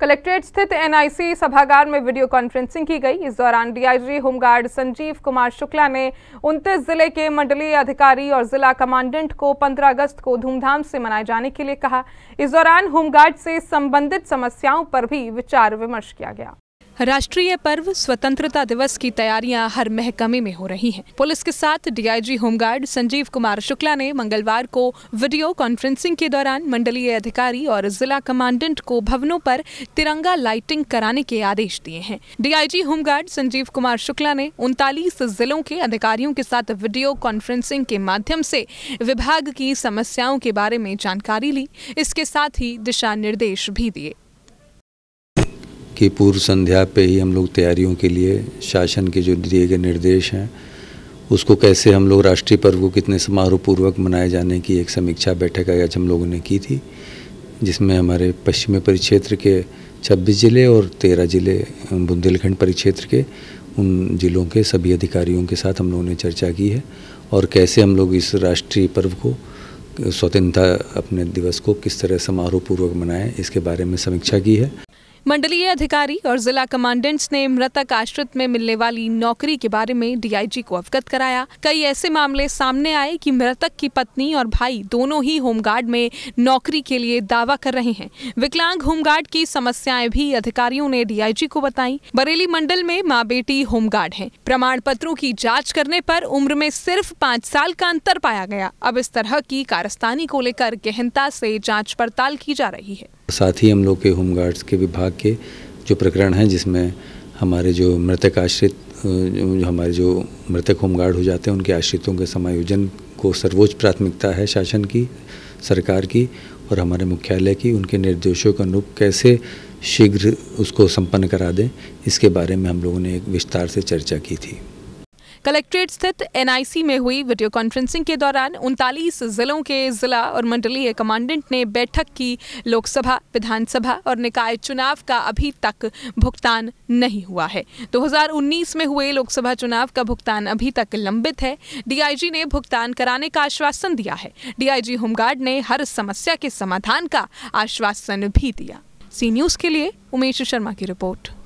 Collectorate स्थित NIC सभागार में वीडियो कॉन्फ्रेंसिंग की गई इस दौरान डीआईजी होमगार्ड संजीव कुमार शुक्ला ने उनतीस जिले के मंडलीय अधिकारी और जिला कमांडेंट को 15 अगस्त को धूमधाम से मनाए जाने के लिए कहा इस दौरान होमगार्ड से संबंधित समस्याओं पर भी विचार विमर्श किया गया राष्ट्रीय पर्व स्वतंत्रता दिवस की तैयारियां हर महकमे में हो रही हैं। पुलिस के साथ डीआईजी होमगार्ड संजीव कुमार शुक्ला ने मंगलवार को वीडियो कॉन्फ्रेंसिंग के दौरान मंडलीय अधिकारी और जिला कमांडेंट को भवनों पर तिरंगा लाइटिंग कराने के आदेश दिए हैं डीआईजी होमगार्ड संजीव कुमार शुक्ला ने उनतालीस जिलों के अधिकारियों के साथ वीडियो कॉन्फ्रेंसिंग के माध्यम से विभाग की समस्याओं के बारे में जानकारी ली इसके साथ ही दिशा निर्देश भी दिए कि पूर्व संध्या पे ही हम लोग तैयारियों के लिए शासन के जो दिए गए निर्देश हैं उसको कैसे हम लोग राष्ट्रीय पर्व को कितने समारोहपूर्वक मनाए जाने की एक समीक्षा बैठक आज हम लोगों ने की थी जिसमें हमारे पश्चिमी परिक्षेत्र के 26 ज़िले और 13 ज़िले बुंदेलखंड परिक्षेत्र के उन ज़िलों के सभी अधिकारियों के साथ हम लोगों ने चर्चा की है और कैसे हम लोग इस राष्ट्रीय पर्व को स्वतंत्रता अपने दिवस को किस तरह समारोहपूर्वक मनाएं इसके बारे में समीक्षा की है मंडलीय अधिकारी और जिला कमांडेंट्स ने मृतक आश्रित में मिलने वाली नौकरी के बारे में डीआईजी को अवगत कराया कई ऐसे मामले सामने आए कि मृतक की पत्नी और भाई दोनों ही होमगार्ड में नौकरी के लिए दावा कर रहे हैं विकलांग होमगार्ड की समस्याएं भी अधिकारियों ने डीआईजी को बताई बरेली मंडल में माँ बेटी होमगार्ड है प्रमाण पत्रों की जाँच करने पर उम्र में सिर्फ पाँच साल का अंतर पाया गया अब इस तरह की कारस्तानी को लेकर गहनता से जाँच पड़ताल की जा रही है साथ ही हम लोग के होमगार्ड्स के विभाग के जो प्रकरण हैं जिसमें हमारे जो मृतक आश्रित जो हमारे जो मृतक होमगार्ड हो जाते हैं उनके आश्रितों के समायोजन को सर्वोच्च प्राथमिकता है शासन की सरकार की और हमारे मुख्यालय की उनके निर्देशों के अनुरूप कैसे शीघ्र उसको संपन्न करा दें इसके बारे में हम लोगों ने एक विस्तार से चर्चा की थी कलेक्ट्रेट स्थित एनआईसी में हुई वीडियो कॉन्फ्रेंसिंग के दौरान उनतालीस जिलों के जिला और मंडलीय कमांडेंट ने बैठक की लोकसभा विधानसभा और निकाय चुनाव का अभी तक भुगतान नहीं हुआ है 2019 में हुए लोकसभा चुनाव का भुगतान अभी तक लंबित है डीआईजी ने भुगतान कराने का आश्वासन दिया है डीआईजी होमगार्ड ने हर समस्या के समाधान का आश्वासन भी दिया सी न्यूज के लिए उमेश शर्मा की रिपोर्ट